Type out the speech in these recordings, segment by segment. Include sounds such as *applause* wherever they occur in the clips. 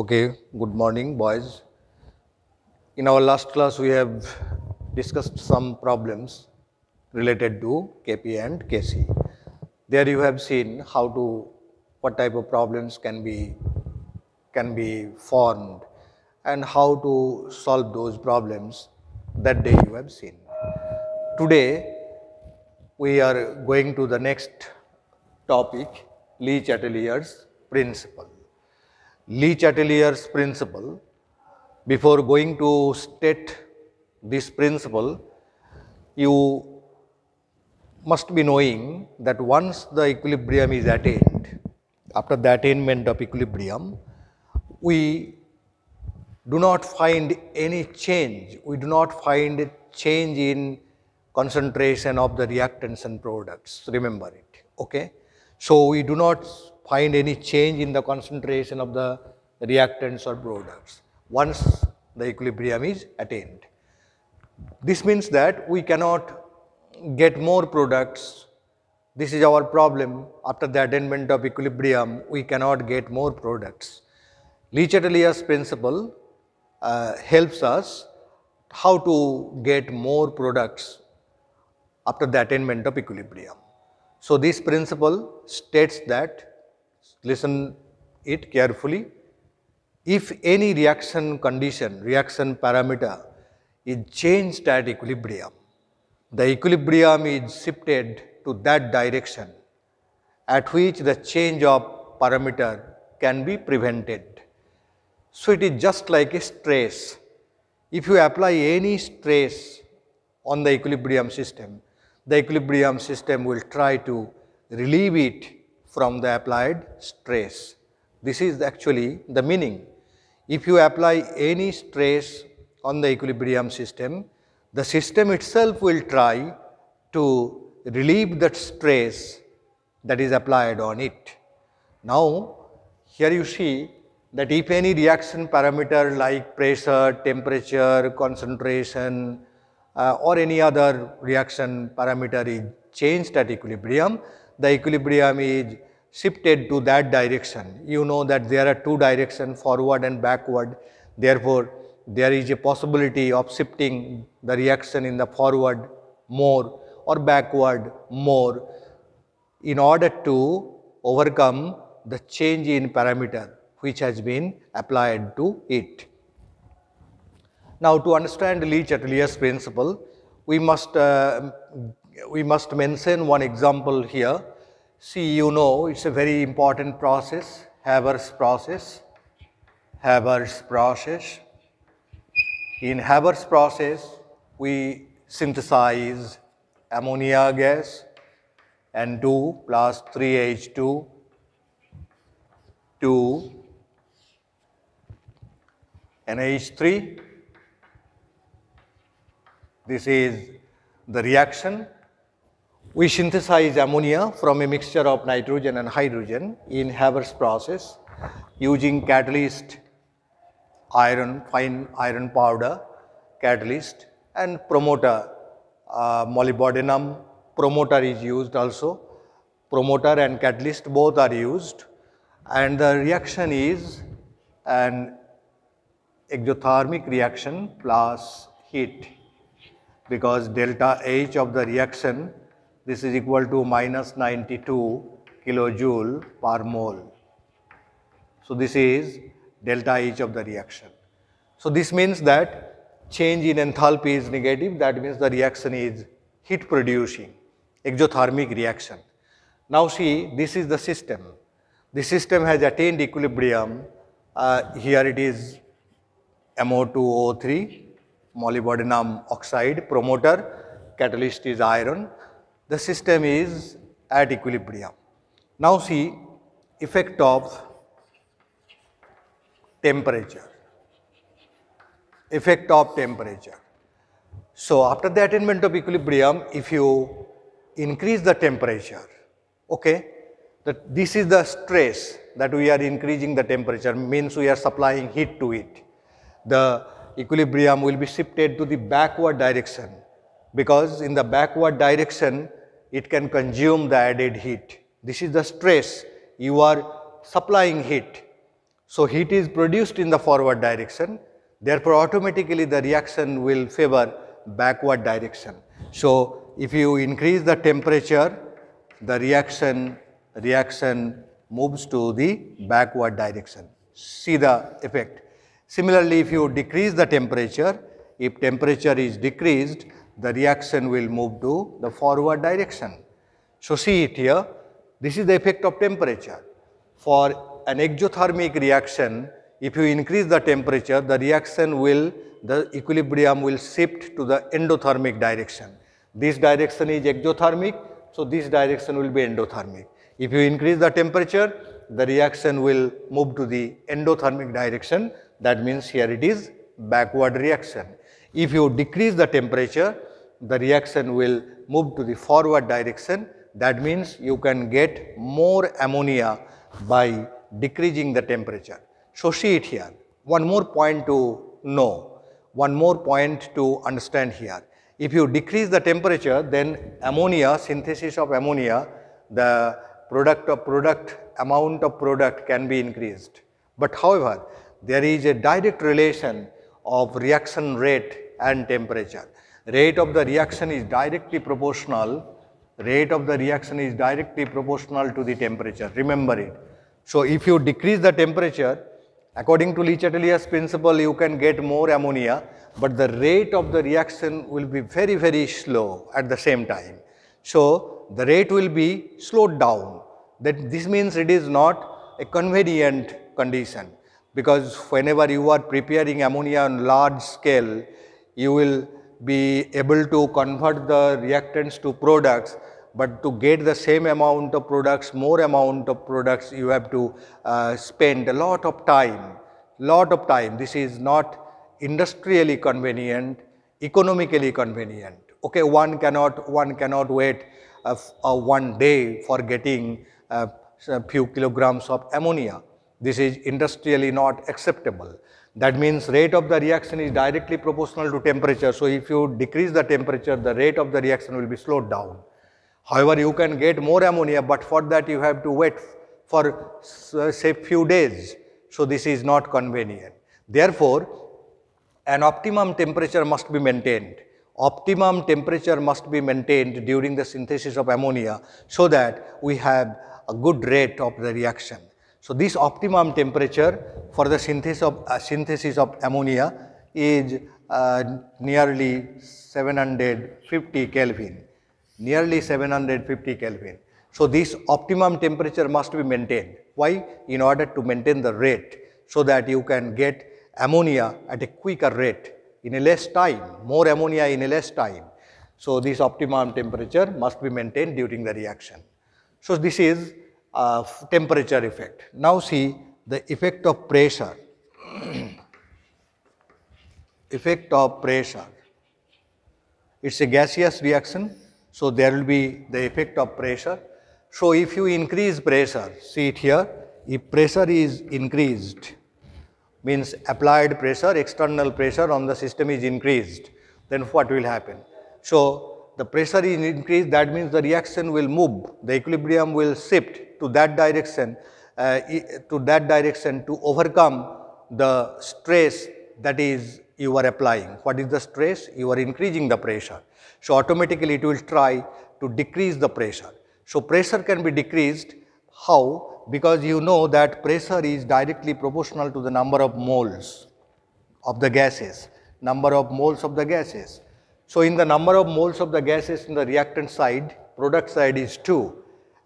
Okay, good morning, boys. In our last class, we have discussed some problems related to KP and KC. There you have seen how to, what type of problems can be, can be formed and how to solve those problems that day you have seen. Today, we are going to the next topic, Lee Chatelier's principle. Lee Chatelier's principle, before going to state this principle, you must be knowing that once the equilibrium is attained, after the attainment of equilibrium, we do not find any change, we do not find a change in concentration of the reactants and products, remember it, okay. So, we do not find any change in the concentration of the reactants or products once the equilibrium is attained. This means that we cannot get more products. This is our problem. After the attainment of equilibrium, we cannot get more products. Le Chatelier's principle uh, helps us how to get more products after the attainment of equilibrium. So, this principle states that listen it carefully. If any reaction condition, reaction parameter is changed at equilibrium, the equilibrium is shifted to that direction at which the change of parameter can be prevented. So it is just like a stress. If you apply any stress on the equilibrium system, the equilibrium system will try to relieve it from the applied stress. This is actually the meaning. If you apply any stress on the equilibrium system, the system itself will try to relieve that stress that is applied on it. Now, here you see that if any reaction parameter like pressure, temperature, concentration uh, or any other reaction parameter is changed at equilibrium, the equilibrium is shifted to that direction. You know that there are two directions forward and backward. Therefore, there is a possibility of shifting the reaction in the forward more or backward more in order to overcome the change in parameter which has been applied to it. Now to understand Lee-Chatelier's principle, we must uh, we must mention one example here. See, you know, it's a very important process, Haber's process, Haber's process. In Haber's process, we synthesize ammonia gas and 2 plus 3H2 to NH3. This is the reaction we synthesize ammonia from a mixture of nitrogen and hydrogen in Haber's process using catalyst, iron, fine iron powder, catalyst and promoter, uh, molybdenum promoter is used also. Promoter and catalyst both are used and the reaction is an exothermic reaction plus heat because delta H of the reaction this is equal to minus 92 kilojoule per mole. So this is delta H of the reaction. So this means that change in enthalpy is negative, that means the reaction is heat producing, exothermic reaction. Now see, this is the system. The system has attained equilibrium. Uh, here it is MO2O3, molybdenum oxide promoter, catalyst is iron the system is at equilibrium. Now see effect of temperature, effect of temperature. So after the attainment of equilibrium, if you increase the temperature, okay, that this is the stress that we are increasing the temperature, means we are supplying heat to it. The equilibrium will be shifted to the backward direction because in the backward direction, it can consume the added heat. This is the stress, you are supplying heat. So, heat is produced in the forward direction, therefore, automatically the reaction will favor backward direction. So, if you increase the temperature, the reaction, reaction moves to the backward direction. See the effect. Similarly, if you decrease the temperature, if temperature is decreased, the reaction will move to the forward direction. So see it here, this is the effect of temperature. For an exothermic reaction, if you increase the temperature, the reaction will, the equilibrium will shift to the endothermic direction. This direction is exothermic, so this direction will be endothermic. If you increase the temperature, the reaction will move to the endothermic direction, that means here it is backward reaction. If you decrease the temperature, the reaction will move to the forward direction. That means you can get more ammonia by decreasing the temperature. So see it here. One more point to know, one more point to understand here. If you decrease the temperature, then ammonia, synthesis of ammonia, the product of product, amount of product can be increased. But however, there is a direct relation of reaction rate and temperature. Rate of the reaction is directly proportional. Rate of the reaction is directly proportional to the temperature. Remember it. So if you decrease the temperature, according to Le Chatelier's principle, you can get more ammonia, but the rate of the reaction will be very, very slow at the same time. So the rate will be slowed down. That this means it is not a convenient condition because whenever you are preparing ammonia on large scale, you will be able to convert the reactants to products but to get the same amount of products, more amount of products you have to uh, spend a lot of time, lot of time. This is not industrially convenient, economically convenient. Okay, one cannot, one cannot wait a uh, uh, one day for getting uh, a few kilograms of ammonia. This is industrially not acceptable. That means rate of the reaction is directly proportional to temperature. So if you decrease the temperature, the rate of the reaction will be slowed down. However, you can get more ammonia, but for that you have to wait for uh, say few days. So this is not convenient. Therefore, an optimum temperature must be maintained. Optimum temperature must be maintained during the synthesis of ammonia so that we have a good rate of the reaction. So this optimum temperature for the synthesis of, uh, synthesis of ammonia is uh, nearly 750 Kelvin, nearly 750 Kelvin. So this optimum temperature must be maintained. Why? In order to maintain the rate so that you can get ammonia at a quicker rate in a less time, more ammonia in a less time. So this optimum temperature must be maintained during the reaction. So this is uh, temperature effect. Now see the effect of pressure, *clears throat* effect of pressure. It's a gaseous reaction, so there will be the effect of pressure. So if you increase pressure, see it here, if pressure is increased, means applied pressure, external pressure on the system is increased, then what will happen? So the pressure is increased, that means the reaction will move, the equilibrium will shift to that direction, uh, to that direction to overcome the stress that is you are applying. What is the stress? You are increasing the pressure. So automatically it will try to decrease the pressure. So pressure can be decreased. How? Because you know that pressure is directly proportional to the number of moles of the gases, number of moles of the gases. So in the number of moles of the gases in the reactant side, product side is 2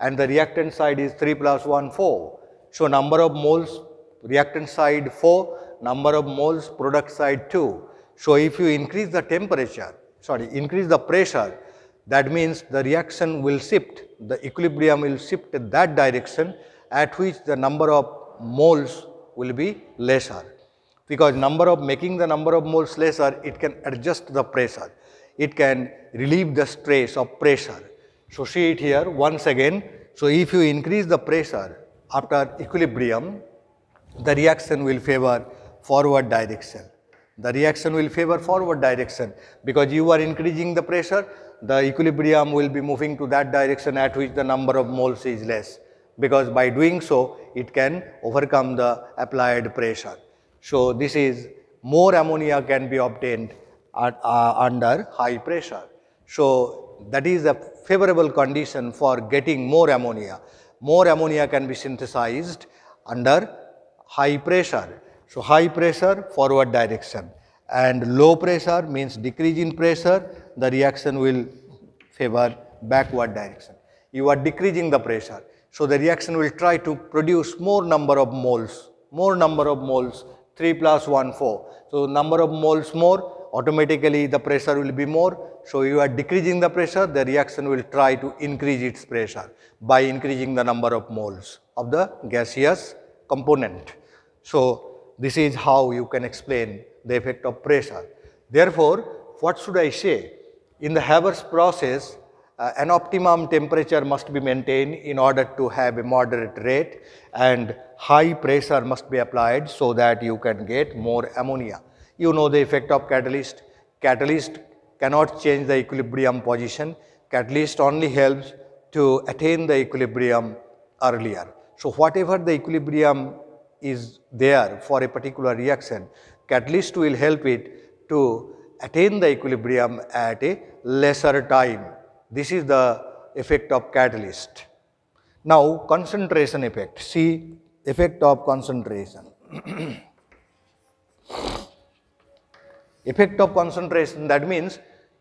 and the reactant side is 3 plus 1, 4. So, number of moles reactant side 4, number of moles product side 2. So, if you increase the temperature, sorry, increase the pressure, that means the reaction will shift, the equilibrium will shift in that direction at which the number of moles will be lesser. Because number of making the number of moles lesser, it can adjust the pressure, it can relieve the stress of pressure so see it here once again. So if you increase the pressure after equilibrium, the reaction will favor forward direction. The reaction will favor forward direction because you are increasing the pressure, the equilibrium will be moving to that direction at which the number of moles is less because by doing so it can overcome the applied pressure. So this is more ammonia can be obtained at, uh, under high pressure. So, that is a favorable condition for getting more ammonia. More ammonia can be synthesized under high pressure. So, high pressure forward direction and low pressure means decrease in pressure, the reaction will favor backward direction. You are decreasing the pressure. So, the reaction will try to produce more number of moles, more number of moles 3 plus 1 4. So, number of moles more automatically the pressure will be more. So you are decreasing the pressure, the reaction will try to increase its pressure by increasing the number of moles of the gaseous component. So this is how you can explain the effect of pressure. Therefore, what should I say? In the Haber's process, uh, an optimum temperature must be maintained in order to have a moderate rate and high pressure must be applied so that you can get more ammonia. You know the effect of catalyst. Catalyst cannot change the equilibrium position. Catalyst only helps to attain the equilibrium earlier. So whatever the equilibrium is there for a particular reaction, catalyst will help it to attain the equilibrium at a lesser time. This is the effect of catalyst. Now concentration effect, see effect of concentration. *clears throat* effect of concentration. That means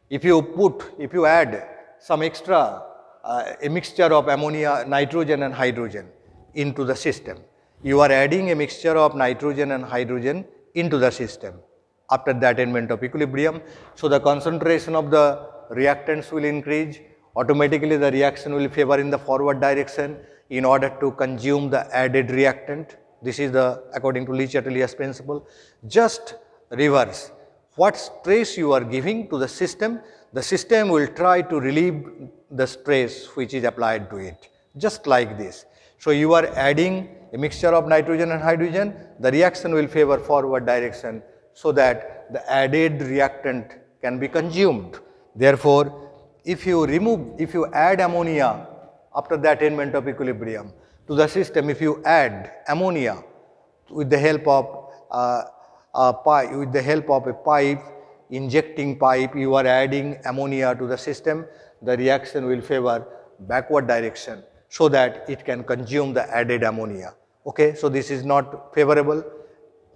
if you put, if you add some extra uh, a mixture of ammonia, nitrogen and hydrogen into the system, you are adding a mixture of nitrogen and hydrogen into the system after the attainment of equilibrium. So the concentration of the reactants will increase, automatically the reaction will favor in the forward direction in order to consume the added reactant. This is the according to Le Chatelier's principle. Just reverse what stress you are giving to the system, the system will try to relieve the stress which is applied to it, just like this. So you are adding a mixture of nitrogen and hydrogen, the reaction will favor forward direction so that the added reactant can be consumed. Therefore, if you remove, if you add ammonia after the attainment of equilibrium to the system, if you add ammonia with the help of uh, a pipe, with the help of a pipe, injecting pipe, you are adding ammonia to the system, the reaction will favor backward direction so that it can consume the added ammonia. Okay, so this is not favorable.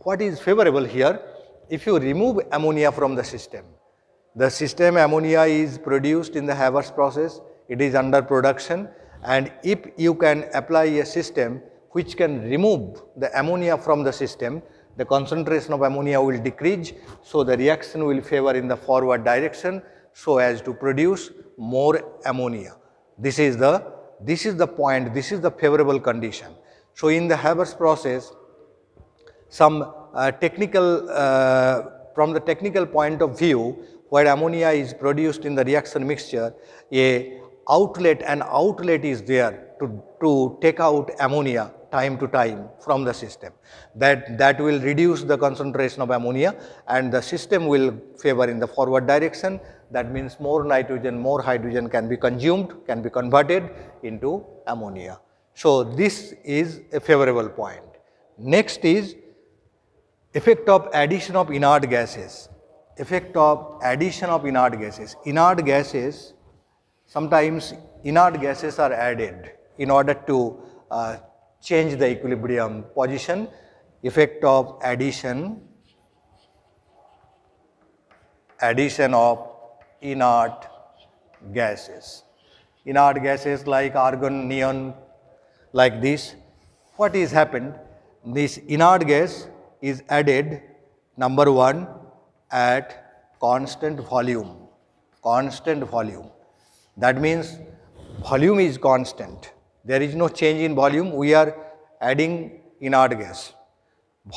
What is favorable here? If you remove ammonia from the system, the system ammonia is produced in the Havers process, it is under production and if you can apply a system which can remove the ammonia from the system, the concentration of ammonia will decrease. So, the reaction will favor in the forward direction so as to produce more ammonia. This is the, this is the point, this is the favorable condition. So, in the Haber's process, some uh, technical, uh, from the technical point of view, where ammonia is produced in the reaction mixture, a outlet, an outlet is there to, to take out ammonia time to time from the system. That, that will reduce the concentration of ammonia and the system will favor in the forward direction. That means more nitrogen, more hydrogen can be consumed, can be converted into ammonia. So, this is a favorable point. Next is effect of addition of inert gases. Effect of addition of inert gases. Inert gases, sometimes inert gases are added in order to uh, change the equilibrium position effect of addition addition of inert gases inert gases like argon neon like this what is happened this inert gas is added number 1 at constant volume constant volume that means volume is constant there is no change in volume. We are adding inert gas.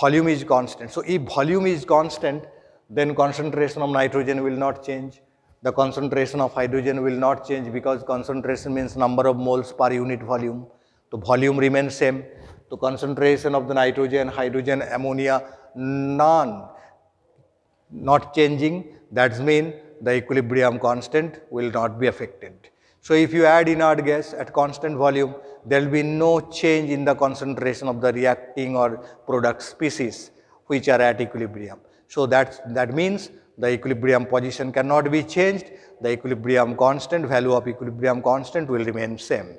Volume is constant. So if volume is constant, then concentration of nitrogen will not change. The concentration of hydrogen will not change because concentration means number of moles per unit volume. So volume remains same. So concentration of the nitrogen, hydrogen, ammonia, none, not changing. That's mean the equilibrium constant will not be affected. So if you add inert gas at constant volume, there will be no change in the concentration of the reacting or product species which are at equilibrium. So that's, that means the equilibrium position cannot be changed, the equilibrium constant, value of equilibrium constant will remain same.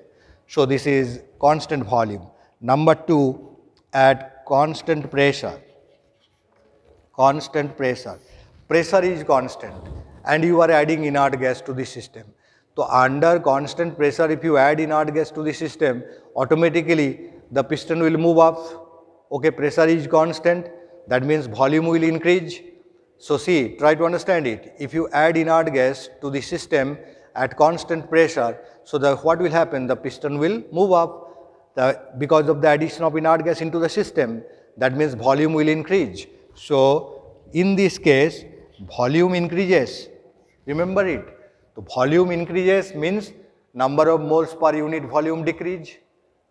So this is constant volume. Number two, at constant pressure, constant pressure, pressure is constant and you are adding inert gas to the system. So under constant pressure, if you add inert gas to the system, automatically the piston will move up. Okay, pressure is constant. That means volume will increase. So see, try to understand it. If you add inert gas to the system at constant pressure, so the, what will happen? The piston will move up the, because of the addition of inert gas into the system. That means volume will increase. So in this case, volume increases. Remember it. So volume increases means number of moles per unit volume decrease,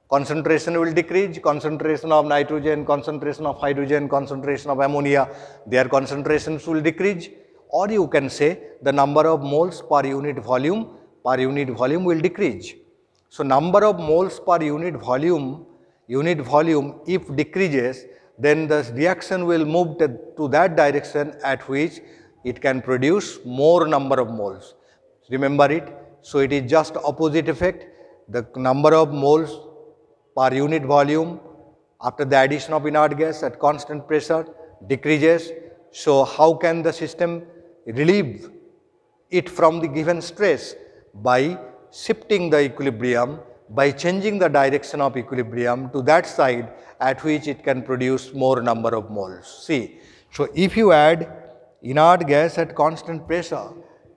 concentration will decrease, concentration of nitrogen, concentration of hydrogen, concentration of ammonia, their concentrations will decrease or you can say the number of moles per unit volume, per unit volume will decrease. So, number of moles per unit volume, unit volume if decreases then the reaction will move to that direction at which it can produce more number of moles remember it. So it is just opposite effect, the number of moles per unit volume after the addition of inert gas at constant pressure decreases. So how can the system relieve it from the given stress? By shifting the equilibrium, by changing the direction of equilibrium to that side at which it can produce more number of moles. See, so if you add inert gas at constant pressure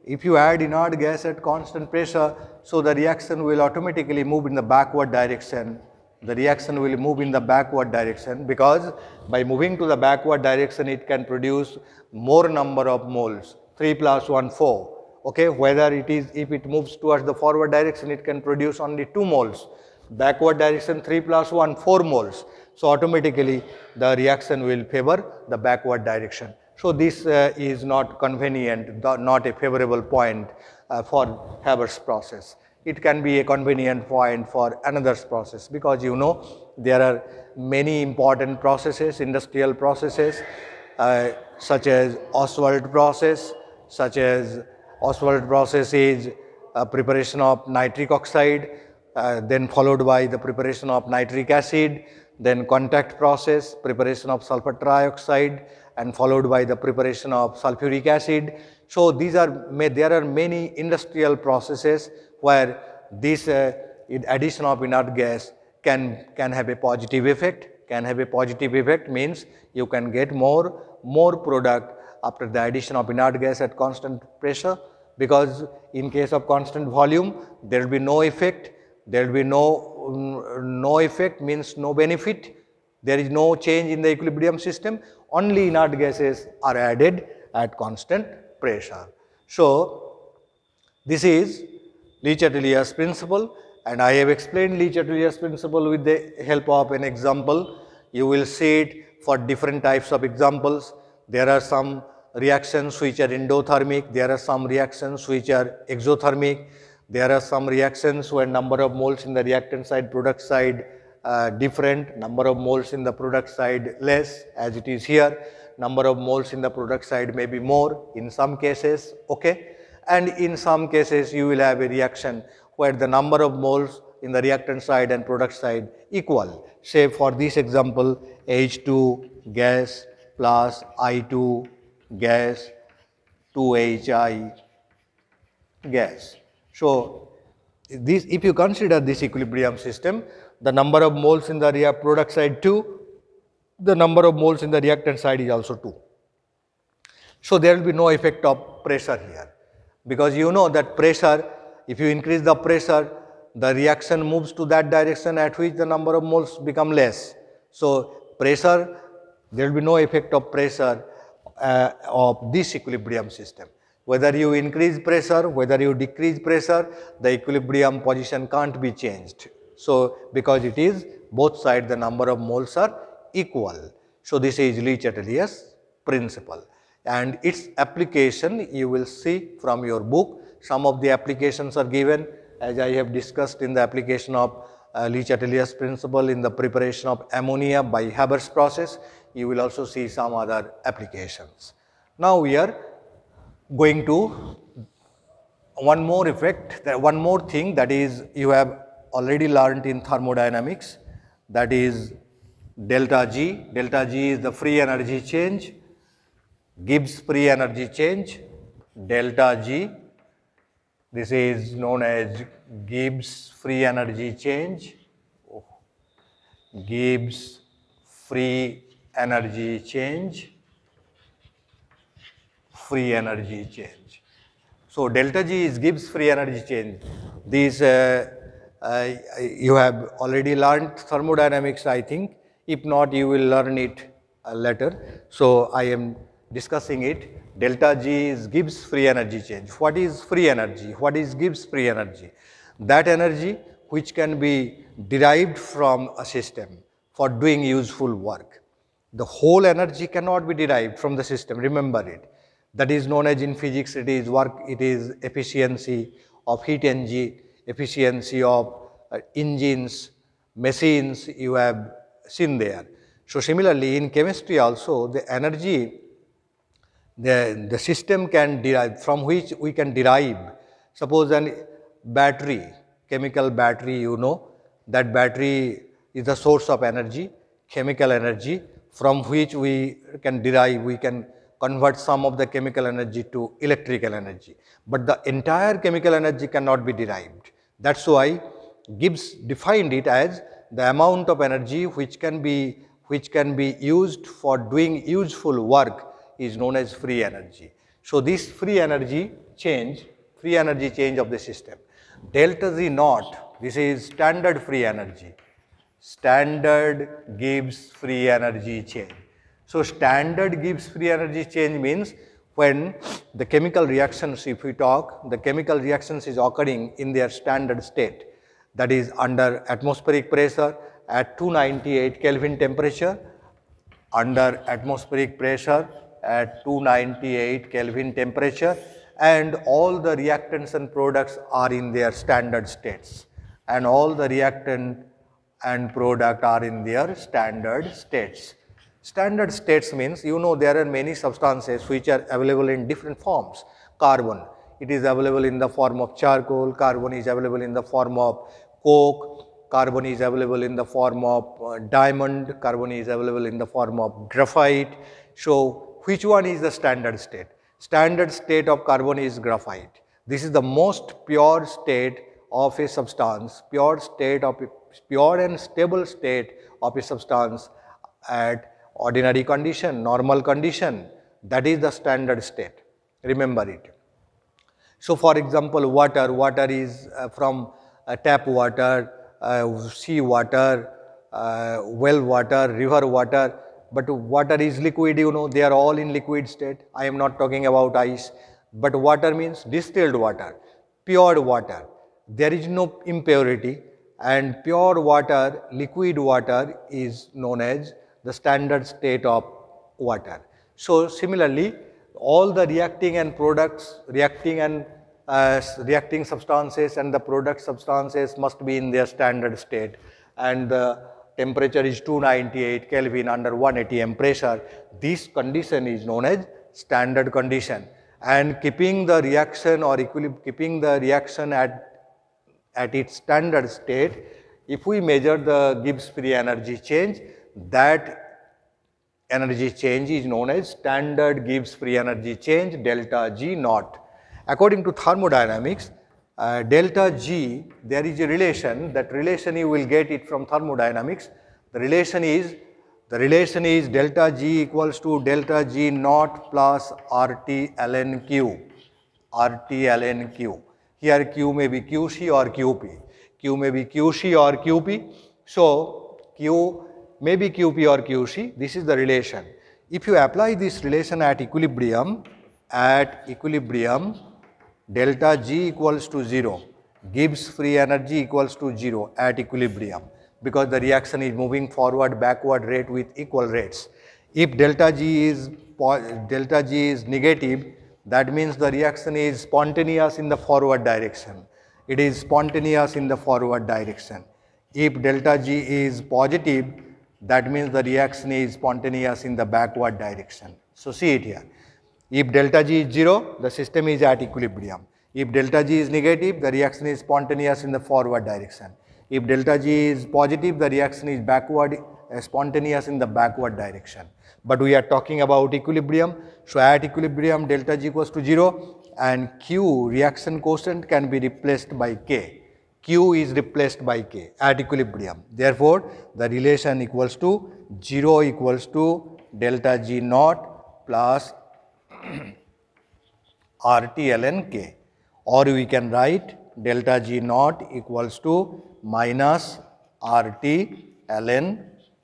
if you add inert gas at constant pressure, so the reaction will automatically move in the backward direction. The reaction will move in the backward direction because by moving to the backward direction, it can produce more number of moles, 3 plus 1, 4. Okay, whether it is, if it moves towards the forward direction, it can produce only 2 moles. Backward direction 3 plus 1, 4 moles. So automatically the reaction will favor the backward direction. So this uh, is not convenient, not a favorable point uh, for Haber's process. It can be a convenient point for another's process because you know there are many important processes, industrial processes uh, such as Oswald process, such as Oswald process is preparation of nitric oxide, uh, then followed by the preparation of nitric acid, then contact process, preparation of sulfur trioxide, and followed by the preparation of sulfuric acid. So these are, there are many industrial processes where this uh, addition of inert gas can, can have a positive effect. Can have a positive effect means you can get more, more product after the addition of inert gas at constant pressure because in case of constant volume there will be no effect, there will be no, no effect means no benefit, there is no change in the equilibrium system only inert gases are added at constant pressure. So, this is Lee-Chatelier's principle and I have explained Lee-Chatelier's principle with the help of an example. You will see it for different types of examples. There are some reactions which are endothermic, there are some reactions which are exothermic, there are some reactions where number of moles in the reactant side, product side uh, different, number of moles in the product side less as it is here, number of moles in the product side may be more in some cases, okay. And in some cases you will have a reaction where the number of moles in the reactant side and product side equal. Say for this example H2 gas plus I2 gas 2HI gas. So, this if you consider this equilibrium system, the number of moles in the product side 2, the number of moles in the reactant side is also 2. So there will be no effect of pressure here because you know that pressure, if you increase the pressure, the reaction moves to that direction at which the number of moles become less. So pressure, there will be no effect of pressure uh, of this equilibrium system. Whether you increase pressure, whether you decrease pressure, the equilibrium position can't be changed. So, because it is both side the number of moles are equal. So, this is lee Chatelier's principle and its application you will see from your book. Some of the applications are given as I have discussed in the application of uh, lee principle in the preparation of ammonia by Haber's process. You will also see some other applications. Now, we are going to one more effect, one more thing that is you have already learnt in thermodynamics that is delta G. Delta G is the free energy change, Gibbs free energy change, delta G. This is known as Gibbs free energy change, Gibbs free energy change, free energy change. So delta G is Gibbs free energy change. These uh, you have already learned thermodynamics, I think. If not, you will learn it uh, later. So I am discussing it. Delta G is Gibbs free energy change. What is free energy? What is Gibbs free energy? That energy which can be derived from a system for doing useful work. The whole energy cannot be derived from the system, remember it. That is known as in physics, it is work, it is efficiency of heat energy, efficiency of uh, engines, machines you have seen there. So, similarly in chemistry also the energy the, the system can derive from which we can derive suppose an battery chemical battery you know that battery is the source of energy chemical energy from which we can derive we can convert some of the chemical energy to electrical energy but the entire chemical energy cannot be derived that is why Gibbs defined it as the amount of energy which can be which can be used for doing useful work is known as free energy. So, this free energy change, free energy change of the system. Delta Z naught, this is standard free energy, standard Gibbs free energy change. So, standard Gibbs free energy change means when the chemical reactions, if we talk, the chemical reactions is occurring in their standard state that is under atmospheric pressure at 298 Kelvin temperature, under atmospheric pressure at 298 Kelvin temperature and all the reactants and products are in their standard states and all the reactant and product are in their standard states. Standard states means you know there are many substances which are available in different forms. Carbon, it is available in the form of charcoal, carbon is available in the form of coke, carbon is available in the form of uh, diamond, carbon is available in the form of graphite. So, which one is the standard state? Standard state of carbon is graphite. This is the most pure state of a substance, pure state of a, pure and stable state of a substance at ordinary condition, normal condition, that is the standard state, remember it. So for example, water, water is uh, from uh, tap water, uh, sea water, uh, well water, river water, but water is liquid, you know, they are all in liquid state. I am not talking about ice, but water means distilled water, pure water. There is no impurity and pure water, liquid water is known as the standard state of water. So, similarly, all the reacting and products, reacting and uh, reacting substances and the product substances must be in their standard state and the temperature is 298 Kelvin under 180 M pressure. This condition is known as standard condition and keeping the reaction or keeping the reaction at, at its standard state, if we measure the Gibbs free energy change, that energy change is known as standard Gibbs free energy change delta G naught. According to thermodynamics, uh, delta G, there is a relation, that relation you will get it from thermodynamics. The relation is, the relation is delta G equals to delta G naught plus RT ln Q, RT ln Q. Here Q may be QC or QP, Q may be QC or QP. So, Q maybe QP or QC, this is the relation. If you apply this relation at equilibrium, at equilibrium, delta G equals to 0, Gibbs free energy equals to 0 at equilibrium because the reaction is moving forward backward rate with equal rates. If delta G is delta G is negative, that means the reaction is spontaneous in the forward direction. It is spontaneous in the forward direction. If delta G is positive, that means the reaction is spontaneous in the backward direction. So see it here. If delta G is 0, the system is at equilibrium. If delta G is negative, the reaction is spontaneous in the forward direction. If delta G is positive, the reaction is backward, uh, spontaneous in the backward direction. But we are talking about equilibrium. So at equilibrium, delta G equals to 0 and Q reaction quotient can be replaced by K. Q is replaced by K at equilibrium. Therefore, the relation equals to 0 equals to delta G naught plus RT *clears throat* ln K or we can write delta G naught equals to minus RT ln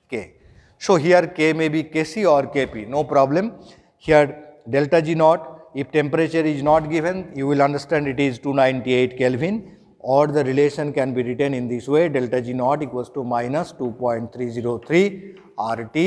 K. So, here K may be Kc or Kp, no problem. Here delta G naught, if temperature is not given, you will understand it is 298 Kelvin or the relation can be written in this way delta G naught equals to minus 2.303 RT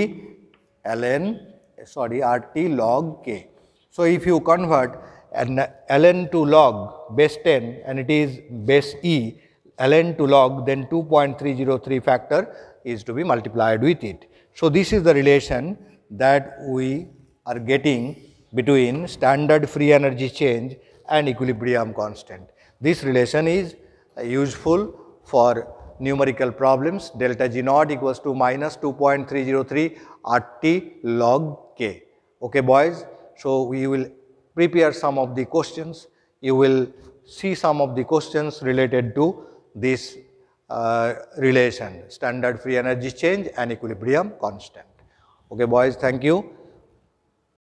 ln sorry RT log K. So, if you convert an ln to log base 10 and it is base E ln to log then 2.303 factor is to be multiplied with it. So, this is the relation that we are getting between standard free energy change and equilibrium constant. This relation is useful for numerical problems. Delta G naught equals to minus 2.303 RT log K. Okay boys, so we will prepare some of the questions. You will see some of the questions related to this uh, relation, standard free energy change and equilibrium constant. Okay boys, thank you.